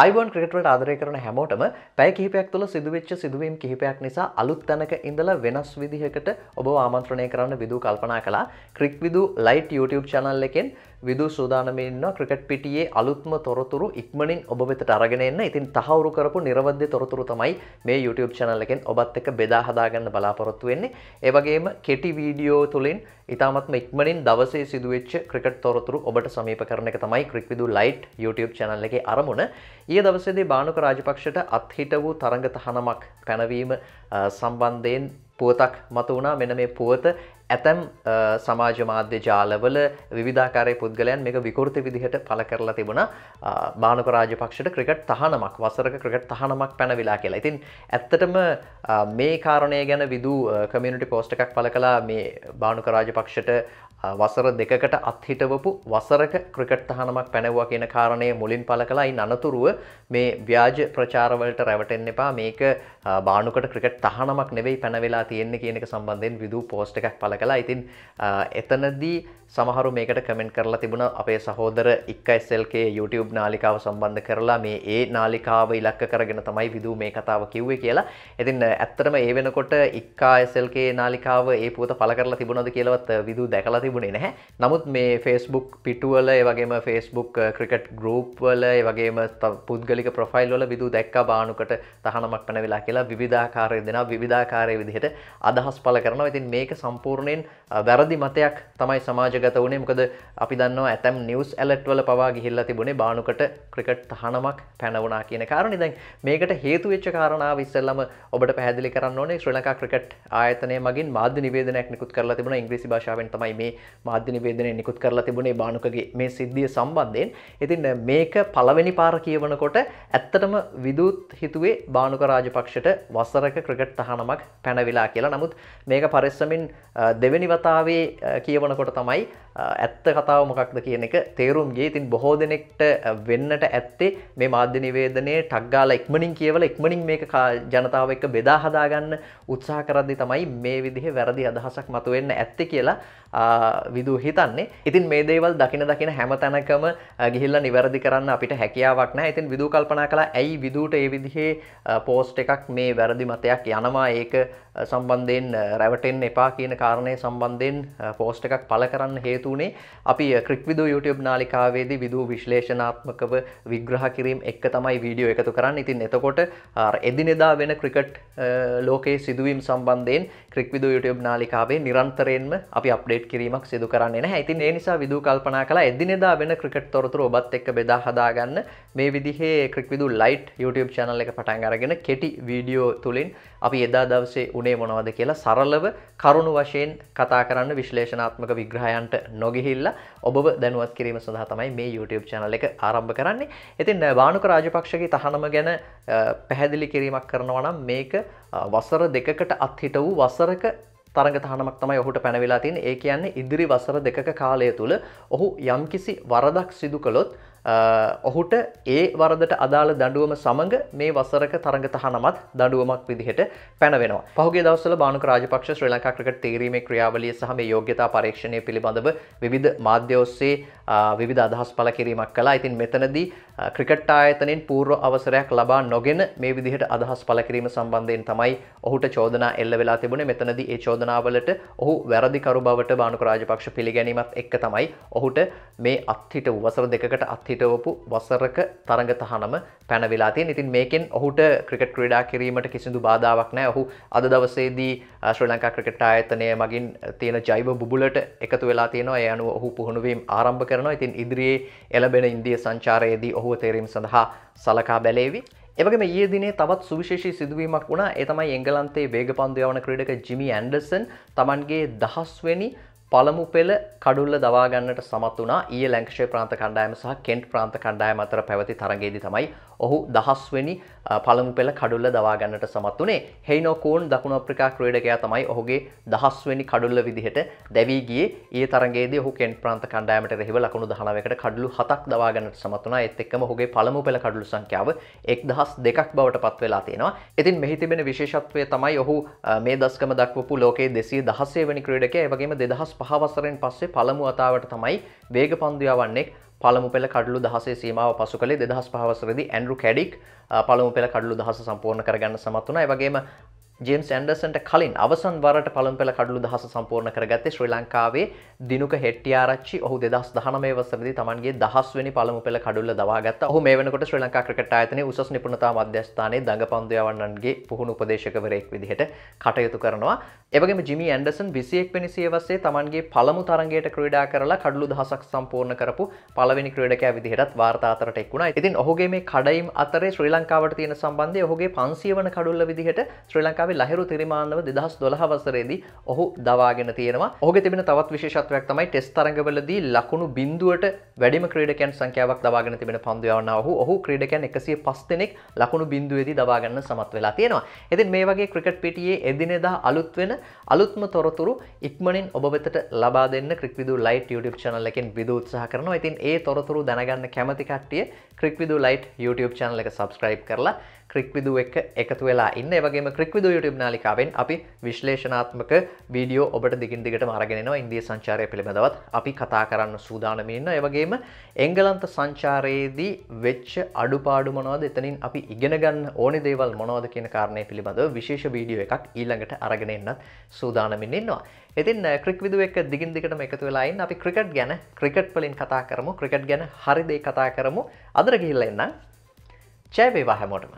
අයිබන් ක්‍රටවලට ආදරය කරන හැමෝටම පැය කිහිපයක් තුළ සිදුවෙච්ච සිදුවීම් කිහිපයක් නිසා අලුත් තැනක ඉඳලා වෙනස් විදිහකට ඔබ ආමන්ත්‍රණය කරන්න විදූ කල්පනා කලා cric Vidu light YouTube channel එකෙන් විදු සූදානමෙන්න්න ක්‍රිකට් පිටියේ අලුත්ම තොරතුරු ඉක්මනින් ඔබ වෙතට අරගෙන එන්න ඉතින් තහවුරු කරපු නිර්වද්‍ය තොරතුරු තමයි මේ YouTube channel එකෙන් ඔබත් එක්ක බෙදා හදාගන්න බලාපොරොත්තු වෙන්නේ. ඒ වගේම කෙටි වීඩියෝ තුලින් ඉතාමත්ම ඉක්මනින් දවසේ සිදුවෙච්ච ක්‍රිකට් තොරතුරු ඔබට සමීප කරන එක තමයි cric Vidu light YouTube channel එකේ අරමුණ. ඊයේ දවසේදී බානුක රාජපක්ෂට අත්හිට වූ තරඟ තහනමක් පැනවීම සම්බන්ධයෙන් පුවතක් මතු වුණා මෙන මේ පුවත ඇතැම් සමාජ මාධ්‍ය ජාලවල විධාකාරය පුද්ගලයන් මේක විකෘති විදිහට පල කරලා තිබුණ බානක රාජපක්ෂට ක්‍රිකට් තහනමක් වසරක ක්‍රිකට් තහනමක් පැනවිලා කියලා ඉතින් ඇත්තටම මේ කාරණය ගැන විදු කමියනිට පෝස්ට එකක් පල කලා මේ බානුක රාජපක්ෂට වසර දෙකකට අත්හිටවපු වසරක ක්‍රිකට් තහනමක් පැනවවා කියන කාරණය මුලින් පල කලායි අනතුරුව මේ ව්‍යාජ ප්‍රචාරවලට රැවටෙන් එපා මේක බානුකට ක්‍රිකට් තහනමක් නෙවෙයි පැනවෙලා තියෙන්නේ කියනක සම්බන්ධයෙන් විදූ පෝස්ට එකක් පල කලා ඉතින් එතනදී සමහරු මේකට කමෙන්ට් කරලා තිබුණ අපේ සහෝදර එක්යිසල්ගේ YouTube නාලිකාව සම්බන්ධ කරලා මේ ඒ නාලිකාව ඉලක්ක කරගෙන තමයි විදූ මේ කතාව කිව්වේ කියලා ඉතින් ඇත්තරම ඒ වෙනකොට එක්කාSLගේ නාලිකාව ඒ පුවත පල කරලා තිබුණද කියලවත් විදූ දැකලා තිබුණේ නැහැ නමුත් මේ ෆෙස්බුක් පිටුවල ඒවගේම ෆෙස්බුක් ක්‍රිකට් ගරුප් වල වගේම පුද්ගලික ප්‍රොෆයිල් වල විදු දැක්ක බානුකට තහනමක් පන වෙලා කියලා විධාකාරය දෙෙන විධාකාරය විදිහට අදහස් පල කරනවා ඉතින් මේක සම්පූර්ණයෙන් uh, වැරදි මතයක් තමයි සමාජගත වනේ මොකද අපි දන්න ඇතැම් නිවස් ඇලට් වල පවා ගිහිල්ලා තිබුණේ බානුකට ක්‍රිකට් තහනමක් පැනවනා කියන කාරණ දැන් මේකට හේතු වෙච්ච කාරණාව ඉස්සල්ලම ඔබට පැදිලි කරන්න ඕනේ ශ්‍රලකා ක්‍රිකට් ආයතනය මගින් මාධ්‍ය නිවේදනයක් නිකුත් කරලා තිබුණ ඉංග්‍රීසි භාෂාවෙන් තමයි මේ මාධ්‍ය නිවේදනය නිකුත් කරලා තිබුණේ බානුකගේ මේ සිද්ධිය සම්බන්ධයෙන් ඉතින් මේක පළවෙනි පාර කියවනකොට ඇත්තටම විදුත් හිතුවේ බානුක රාජපක්ෂට වසරක ක්‍රිකට් තහනමක් පැනවිලා කියලා නමුත් මේක පරිස්සමින් දෙවැනි වතාවේ කියවනකොට තමයි ඇත්ත කතාව මොකක්ද කියන එක තේරුම්ගේ ඉතින් බොහෝ දෙනෙක්ට වෙන්නට ඇත්තේ මේ මාධ්‍ය නිවේදනය ටක්ගාල ඉක්මනින් කියවල ඉක්මනින් මේ ජනතාව එක බෙදා හදාගන්න උත්සාහ කරද්දි තමයි මේ විදිහ වැරදි අදහසක් මතුවෙන්න ඇත්ත කියලා විදූ හිතන්නේ ඉතින් මේ දේවල් දකින දකින හැම තැනකම ගිහිල්ල නිවැරදි කරන්න අපිට හැකියාවක් නෑ ඉතින් විදූ කල්පනා කළ ඇයි විදූට ඒ විදිහේ පෝස්ට් එකක් මේ වැරදි මතයක් යනවා ඒක සම්බන්ධයෙන් රැවටෙන් එපා කියන කාරණය සම්බන්ධයෙන් පෝස්ට් එකක් පල කරන්න හේතුනේ අපි ක්‍රික්විදු YouTube නාලිකාවේදී විදූ විශ්ලේෂනාත්මකව විග්‍රහ කිරීම එක්ක තමයි වීඩියෝ එකතු කරන්න ඉතින් එතකොට එදිනෙදා වෙන ක්‍රිකට් ලෝකයේ සිදුවීම් සම්බන්ධයෙන් ක්‍රික්විදු YouTube නාලිකාවේ නිරන්තරයෙන්ම අපි අප්ඩේ අප්ඩේට් කිරීමක් සිදු කරන්නේ නැහැ. ඉතින් ඒ නිසා විදු කල්පනා කළා එදිනෙදා වෙන ක්‍රිකට් තොරතුරු ඔබත් එක්ක බෙදා හදා ගන්න. මේ විදිහේ cric Vidu light YouTube channel එක පටන් අරගෙන කෙටි වීඩියෝ තුලින් අපි එදා දවසේ උනේ මොනවද කියලා සරලව කරුණු වශයෙන් කතා කරන්න විශ්ලේෂණාත්මක විග්‍රහයන්ට නොගිහිල්ලා ඔබව දැනුවත් කිරීම සඳහා තමයි මේ YouTube channel එක ආරම්භ කරන්නේ. ඉතින් බානුක රාජපක්ෂගේ තහනම ගැන පැහැදිලි කිරීමක් කරනවා නම් මේක වසර දෙකකට අත්හිට වූ වසරක තරග තහනමක් තමයි ඔහුට පැනවෙලා තින් ඒ කියන්නේ ඉදිරි වසර දෙකක කාලය තුළ ඔහු යම්කිසි වරදක් සිදු කළොත් ඔහුට ඒ වරදට අදාළ දඩුවම සමඟ මේ වසරක තරග තහනමත් දඩුවමක් විදිහට පැනවෙනවා පහුගේ දවසල බානු රාජපක්ෂ ශ්‍රී ලංකා ක්‍රිකට් තීරීමේ ක්‍රියාවලිය සහ මේ යෝග්‍යතා පරීක්ෂණය පිළිබඳව විවිධ මාධ්‍ය ඔස්සේ විවිධ අදහස් පළ කිරීමක් කළා ඉතින් මෙතනදී ක්‍රිකට් ආයතනෙන් පූර්ව අවසරයක් ලබා නොගෙන මේ විදිහට අදහස් පළ කිරීම සම්බන්ධයෙන් තමයි ඔහුට චෝදනා එල්ල වෙලා තිබුණේ මෙතනදී ඒ චෝදනාවලට ඔහු වැරදිකරු බවට බානුක රාජපක්ෂ පිළිගැනීමත් එක්ක තමයි ඔහුට මේ අත්හිට වසර දෙකට අත්හිටවපු වසරක තරඟ තහනම පැනවෙලා තියෙන. ඉතින් මේකෙන් ඔහුට ක්‍රිකට් ක්‍රීඩා කිරීමට කිසිදු බාධාවක් නැහැ. ඔහු අද දවසේදී ශ්‍රී ලංකා ක්‍රිකට් ආයතනය මගින් තියෙන ජෛව බුබුලට එකතු වෙලා තියෙනවා. ඒ අනුව ඔහු පුහුණුවීම් ආරම්භ කරනවා. ඉතින් ඉදිරියේ එළබෙන ඉන්දිය සංචාරයේදී ඔහු ඔහුව තේරීම සඳහා සලකා බැලේවි. එවගේම ඒ දිනේ තවත් සුවිශේෂී සිදුවීමක් වුණා ඒ තමයි එංගලන්තේ වේග පන්දු යවන ක්‍රීඩක ජිමි ඇන්ඩර්සන් තමන්ගේ දහස්වෙනි පළමු පෙළ කඩුල්ල දවාගන්නට සමත් වනා ඒ ලංක්ෂේ ප්‍රාන්ත කණ්ඩායම සහ කෙන්ට් ප්‍රාන්ත කණ්ඩායම අතර පැවති තරගේදී තමයි ඔහු දහස්වෙනි පළමු පෙළ කඩුල්ල දවාගන්නට සමත් වනේ හෙයිනෝකෝන් දකුණ අප්‍රිකා ක්‍රේඩකයා තමයි ඔහුගේ දහස්වෙනි කඩුල්ල විදිහට දැවීගේ ඒ තරගේද හුකෙන් ප්‍රන්ත කණ්ඩෑමට රෙහිව ලකුණු දහනවකට කඩලු හතක් දවාගන්නට සමත්වනා එත් එක්කම හුගේ පළමු පෙළ කඩු සංඛ්‍යාව එක් දහස් දෙකක් බවට පත් වෙලා තියෙනවා ඉතින් මෙහි තිබෙන විශේෂත්වය තමයි ඔහු මේ දස්කම දක්වපු ලෝකයේ දෙසී දහසේ වනි ක්‍රඩක වගේම දෙදහස් පහවසරෙන් පස්සේ පළමු අතාවට තමයි වේග පන්දයාවන්නෙක් පළමු පෙළ කඩලු දහසේ සීමාව පසු කළේ දෙදහස් පහවසරදි ඇන්ඩරු කැඩික් පළමු පෙළ කඩලු දහස සම්පූර්ණ කරගන්න සමත් වුණා ඒ වගේම ජේම් සැන්ඩර්සන්ට කලින් අවසන් වරට පළම් පෙළ කඩලු දහස සම්පූර්ණ කරගත්තේ ශ්‍රී ලංකාවේ දිනුක හෙට්ටියාරච්චි ඔහු දෙදස් දහනමේ වසරදි තමන්ගේ දහස්වනි පළමු පෙළ කඩුල්ල දවාගත් ඔහු මේ වෙනකොට ශ්‍රී ලංකා ක්‍රිකට ආයතනයේ උසස් නිපුණතා මධ්‍යස්ථානයේ දඟ පන්දුයවන්නන්ගේ පුහුණු උපදේශකවරයෙක් විදිහට කටයුතු කරනවා එවගේම ජිමි ඇන්ඩර්සන් 21 වෙනි සියවසේ තමන්ගේ පළමු තරගයට ක්‍රීඩා කරලා කඩලු දහසක් සම්පූර්ණ කරපු පළවෙනි ක්‍රීඩකයා විදිහටත් වාර්තා අතරට එක් වුණා. ඉතින් ඔහුගේ මේ කඩයිම් අතරේ ශ්‍රී ලංකාවට තියෙන සම්බන්ධය ඔහුගේ 500 වන කඩුල්ල විදිහට ශ්‍රී ලංකාවේ ලංකාවේ ලහිරු තිරිමාන්නව දෙදහස් දොළහ වසරේදී ඔහු දවාගෙන තියෙනවා ඔහු තිබෙන තවත් විශේෂත්වයක් තමයි ටෙස් තරඟවලදී ලකුණු බින්දුවට වැඩිම ක්‍රඩකැන් සංඛ්‍යාවක් දවාගෙන තිබෙන පන්දුයවන්න ඔහු ඔහු ක්‍රඩකැන් එකසිය පස්තෙනෙක් ලකුණු බින්දුවේදී දවාගන්න සමත් වෙලා තියෙනවා එතින් මේ වගේ ක්‍රිකට් පිටියේ එදිනෙදා අලුත් වෙන අලුත්ම තොරතුරු ඉක්මනින් ඔබ වෙතට ලබා දෙන්න ක්‍රික්විදු ලයිට් YouTube channel එකෙන් විදෝත්සාහ කරනවා ඉතින් ඒ තොරතුරු දැනගන්න කැමති කට්ටිය ක්‍රික්විදු ලයිට් YouTube channel එක subscribe කරලා ක්‍රික්විදු එක එකතු වෙලා ඉන්න වගේ ක්‍රික්විදු YouTube නාලිකාවෙන් අපි විශ්ලේෂනාත්මක වීඩියෝ ඔබට දිගින් දිගට මරගෙනවා ඉන්දිය සංචාරය පිළිබඳවත් අපි කතා කරන්න සූදානමඉන්න ඒවගේම එංගලන්ත සංචාරයේදී වෙච්ච අඩුපාඩු මොනවද එතනින් අපි ඉගෙනගන්න ඕනි දේවල් මොනවද කියන කාරණය පිළිබඳව විශේෂ වීඩියෝ එකක් ඊළඟට අරගෙනන්නත් සූදානමින් ඉන්නවා. ඉතින් ක්‍රික්විදුව එක් දිගින් දිගටම එකතු වෙලායින් අපි ක්‍රිකට් ගැන ක්‍රිකට් පලින් කතා කරමු ක්‍රිකට් ගැන හරිදේ කතා කරමු අදර ගිහිල්ල එන්න චෑවේවා හැමෝටම